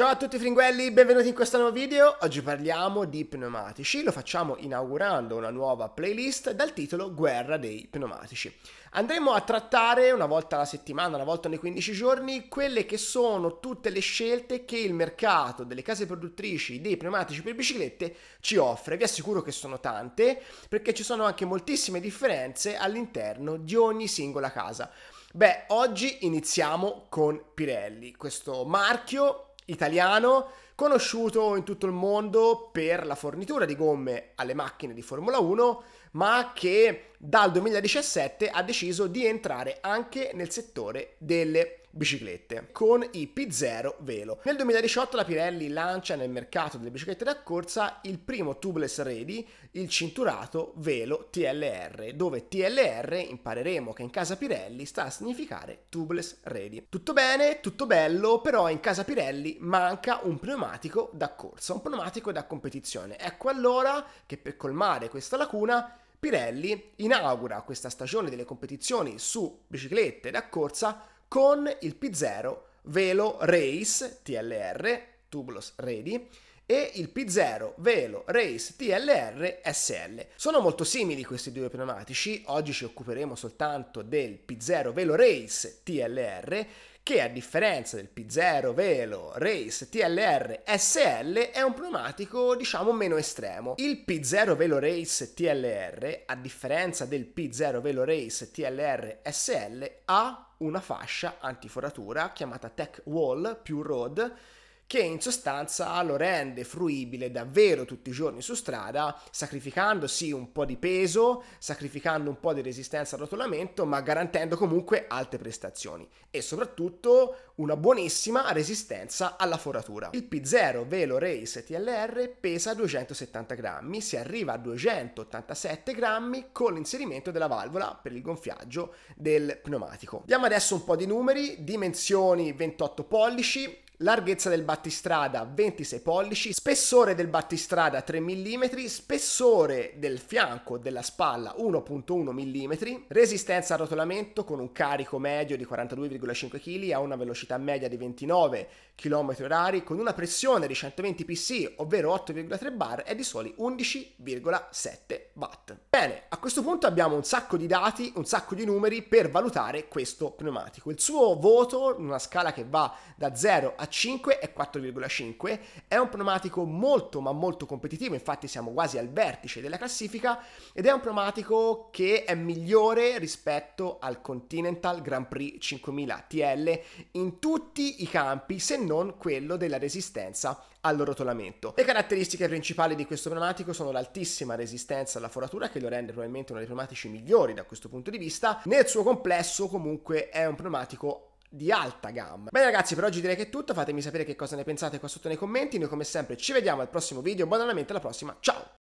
Ciao a tutti fringuelli, benvenuti in questo nuovo video. Oggi parliamo di pneumatici, lo facciamo inaugurando una nuova playlist dal titolo Guerra dei pneumatici. Andremo a trattare una volta alla settimana, una volta nei 15 giorni, quelle che sono tutte le scelte che il mercato delle case produttrici dei pneumatici per biciclette ci offre. Vi assicuro che sono tante, perché ci sono anche moltissime differenze all'interno di ogni singola casa. Beh, oggi iniziamo con Pirelli, questo marchio italiano conosciuto in tutto il mondo per la fornitura di gomme alle macchine di Formula 1, ma che dal 2017 ha deciso di entrare anche nel settore delle biciclette con i P0 Velo. Nel 2018 la Pirelli lancia nel mercato delle biciclette da corsa il primo tubeless ready, il cinturato Velo TLR, dove TLR impareremo che in casa Pirelli sta a significare tubeless ready. Tutto bene, tutto bello, però in casa Pirelli manca un pneumatico da corsa, un pneumatico da competizione. Ecco allora che per colmare questa lacuna Pirelli inaugura questa stagione delle competizioni su biciclette da corsa con il P0 velo race TLR, tubulus ready, e il P0 Velo Race TLR SL. Sono molto simili questi due pneumatici, oggi ci occuperemo soltanto del P0 Velo Race TLR che a differenza del P0 Velo Race TLR SL è un pneumatico diciamo meno estremo. Il P0 Velo Race TLR, a differenza del P0 Velo Race TLR SL, ha una fascia antiforatura chiamata Tech Wall più Road che in sostanza lo rende fruibile davvero tutti i giorni su strada, sacrificando sì un po' di peso, sacrificando un po' di resistenza al rotolamento, ma garantendo comunque alte prestazioni e soprattutto una buonissima resistenza alla foratura. Il P0 Velo Race TLR pesa 270 grammi, si arriva a 287 grammi con l'inserimento della valvola per il gonfiaggio del pneumatico. Diamo adesso un po' di numeri, dimensioni 28 pollici, larghezza del battistrada 26 pollici, spessore del battistrada 3 mm, spessore del fianco della spalla 1.1 mm, resistenza al rotolamento con un carico medio di 42,5 kg a una velocità media di 29 km/h con una pressione di 120 PC, ovvero 8,3 bar e di soli 11,7 watt. Bene, questo punto abbiamo un sacco di dati, un sacco di numeri per valutare questo pneumatico. Il suo voto, in una scala che va da 0 a 5, è 4,5. È un pneumatico molto ma molto competitivo, infatti siamo quasi al vertice della classifica ed è un pneumatico che è migliore rispetto al Continental Grand Prix 5000 TL in tutti i campi se non quello della resistenza al all'rotolamento. Le caratteristiche principali di questo pneumatico sono l'altissima resistenza alla foratura che lo rende probabilmente uno dei pneumatici migliori da questo punto di vista, nel suo complesso comunque è un pneumatico di alta gamma. Bene ragazzi, per oggi direi che è tutto, fatemi sapere che cosa ne pensate qua sotto nei commenti, noi come sempre ci vediamo al prossimo video, buon allenamento, alla prossima, ciao!